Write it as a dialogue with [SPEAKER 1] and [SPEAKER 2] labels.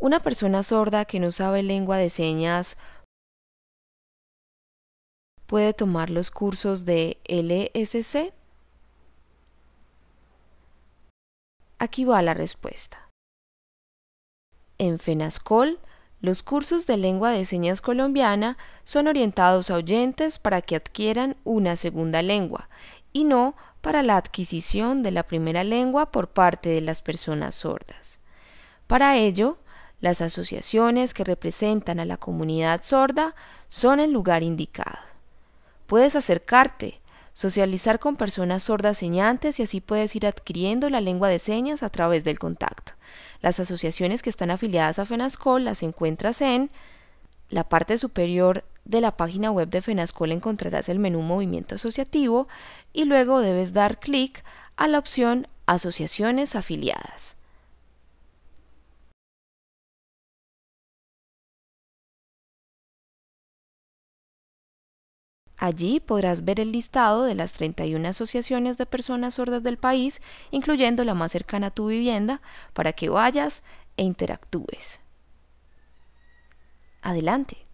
[SPEAKER 1] Una persona sorda que no sabe lengua de señas puede tomar los cursos de LSC. Aquí va la respuesta. En FENASCOL, los cursos de lengua de señas colombiana son orientados a oyentes para que adquieran una segunda lengua y no para la adquisición de la primera lengua por parte de las personas sordas. Para ello, las asociaciones que representan a la comunidad sorda son el lugar indicado. Puedes acercarte, socializar con personas sordas señantes y así puedes ir adquiriendo la lengua de señas a través del contacto. Las asociaciones que están afiliadas a FENASCOL las encuentras en la parte superior de la página web de FENASCOL encontrarás el menú Movimiento Asociativo y luego debes dar clic a la opción Asociaciones afiliadas. Allí podrás ver el listado de las 31 asociaciones de personas sordas del país, incluyendo la más cercana a tu vivienda, para que vayas e interactúes. Adelante,